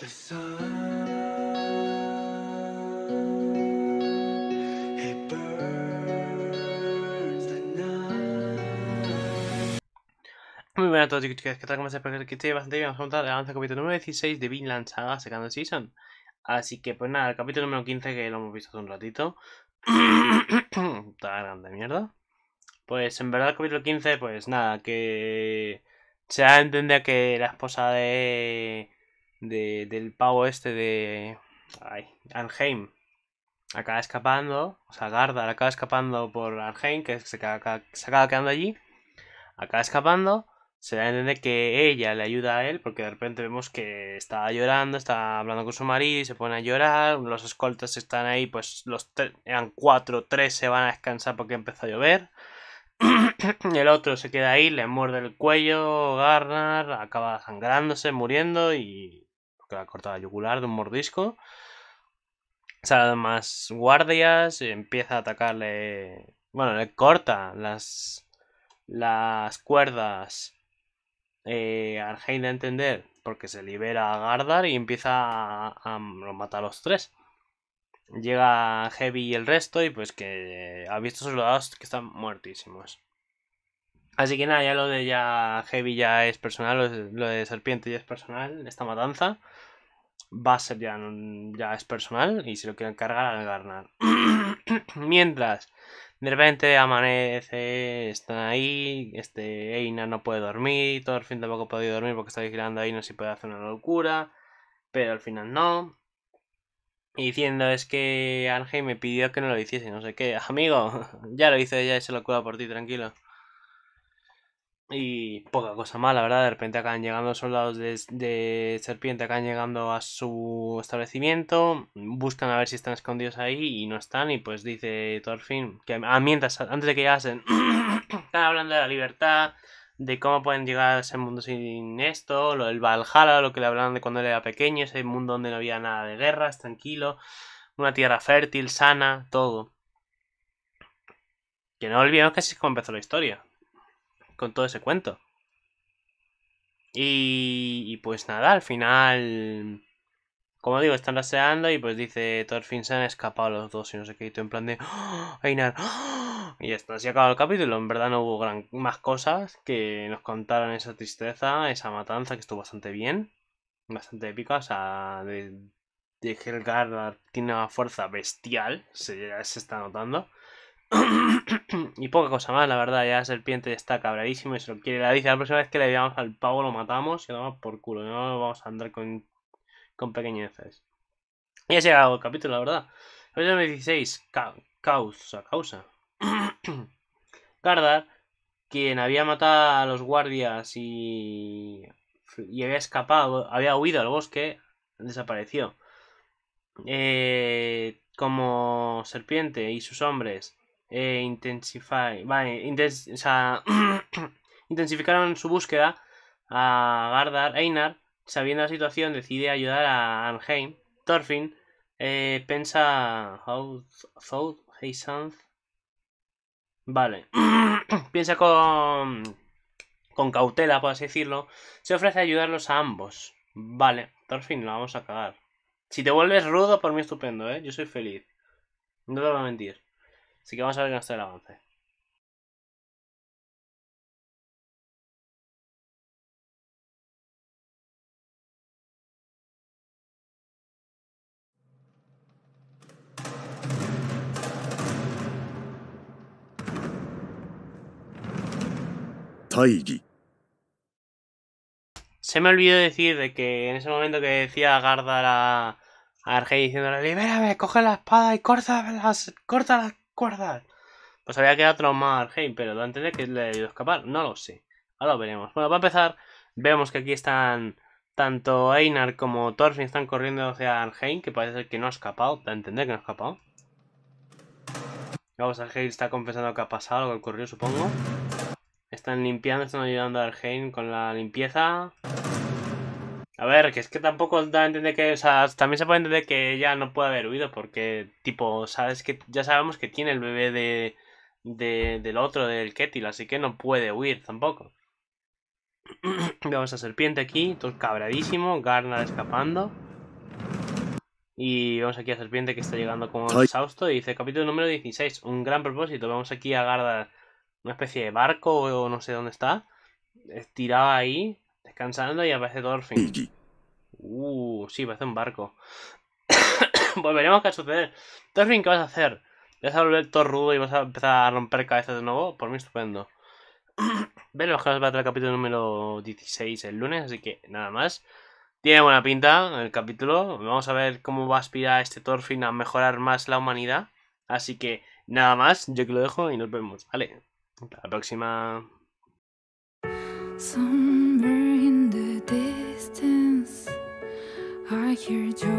The sun, burns the night. Muy buenas a todos chicos, ¿qué tal? ¿Cómo estáis? Espero que estéis bastante bien. Vamos a contar el avance capítulo número 16 de Vinland Saga Second Season. Así que pues nada, el capítulo número 15 que lo hemos visto hace un ratito. Está grande mierda. Pues en verdad el capítulo 15 pues nada, que se ha entendido que la esposa de del pavo este de ay, Arnheim. Acaba escapando, o sea, Gardar acaba escapando por Arnheim, que se acaba, quedando allí. Acaba escapando, se da a entender que ella le ayuda a él, porque de repente vemos que está llorando, está hablando con su marido y se pone a llorar. Los escoltas están ahí, pues los eran cuatro, tres se van a descansar porque empezó a llover. el otro se queda ahí, le muerde el cuello, Garnar, acaba sangrándose, muriendo y cortado la yugular de un mordisco. Salen más guardias, empieza a atacarle. Bueno, le corta las, las cuerdas eh, Heine a entender porque se libera a Gardar y empieza a, a matar a los tres. Llega Heavy y el resto y pues que ha visto soldados que están muertísimos. Así que nada, ya lo de ya Heavy ya es personal, lo de, Serpiente ya es personal, esta matanza. ser ya, ya es personal y se lo quieren cargar al Garnar. Mientras, de repente amanece, están ahí, este Eina no puede dormir, todo el fin tampoco podido dormir porque está vigilando a Eina si puede hacer una locura, pero al final no. Y diciendo es que Ángel me pidió que no lo hiciese, no sé qué, amigo, ya lo hice ya se lo por ti, tranquilo. Y poca cosa mala, verdad. De repente acaban llegando soldados de, serpiente, acaban llegando a su establecimiento, buscan a ver si están escondidos ahí y no están. Y pues dice Thorfinn que mientras, antes de que llegasen, están hablando de la libertad, de cómo pueden llegar a ese mundo sin esto, lo del Valhalla, lo que le hablan de cuando era pequeño, ese mundo donde no había nada de guerras, tranquilo, una tierra fértil, sana, todo. Que no olvidemos que así es como empezó la historia con todo ese cuento. Y, pues nada, al final... Como digo, están raseando y pues dice Thorfinn se han escapado los dos y no sé qué. en plan de... ¡Oh, Y esto está, ha acabado el capítulo. En verdad no hubo gran, más cosas que nos contaron esa tristeza, esa matanza que estuvo bastante bien. Bastante épica. O sea, de, de Helgar tiene una fuerza bestial. se está notando. y poca cosa más, la verdad. Ya Serpiente está cabradísimo y se lo quiere. La dice, la próxima vez que le veamos al pavo lo matamos y lo vamos por culo. No vamos a andar con, con pequeñeces. Y ha llegado el capítulo, la verdad. Capítulo 16. causa, causa. Gardar, quien había matado a los guardias y... y había escapado, había huido al bosque, desapareció. Eh, como serpiente y sus hombres eh, intensify, eh, intensificaron su búsqueda a Gardar Einar, sabiendo la situación, decide ayudar a Anheim. Thorfinn eh, pensa... Vale. piensa con... Con cautela, por así decirlo. Se ofrece a ayudarlos a ambos. Vale. Thorfinn, lo vamos a cagar. Si te vuelves rudo, por mí estupendo, ¿eh? Yo soy feliz. No te voy a mentir. Así que vamos a ver qué nos el avance. Se me olvidó decir de que en ese momento que decía Gardar a, Argei diciéndole, libérame, coge la espada y corta las, corta las guardar. Pues había quedado traumado Arheim, pero lo ha que le ido a escapar, no lo sé. Ahora lo veremos. Bueno, para empezar, vemos que aquí están tanto Einar como Thorfinn están corriendo hacia Arheim, que parece ser que no ha escapado, De entender que no ha escapado. Vamos, Arheim está confesando que ha pasado, lo que ocurrió, supongo. Están limpiando, están ayudando a Arheim con la limpieza. A ver, que es que tampoco da a entender que. O sea, también se puede entender que ella no puede haber huido porque, tipo, sabes que ya sabemos que tiene el bebé de, del otro, del Ketil, así que no puede huir tampoco. Vamos a Serpiente aquí, todo cabradísimo, Garna escapando. Y vamos aquí a Serpiente que está llegando como exhausto y dice capítulo número 16, un gran propósito. vamos aquí a Garda, una especie de barco o no sé dónde está, estirada ahí, Descansando y aparece Dolphin. Uh, sí, parece un barco. Volveremos a suceder. Dolphin, ¿qué vas a hacer? ¿Vas a volver todo y vas a empezar a romper cabezas de nuevo? Por mí, estupendo. Pero que nos va a traer el capítulo número 16 el lunes, así que nada más. Tiene buena pinta el capítulo. Vamos a ver cómo va a aspirar este Thorfinn a mejorar más la humanidad. Así que nada más, yo que lo dejo y nos vemos. Vale, la próxima. here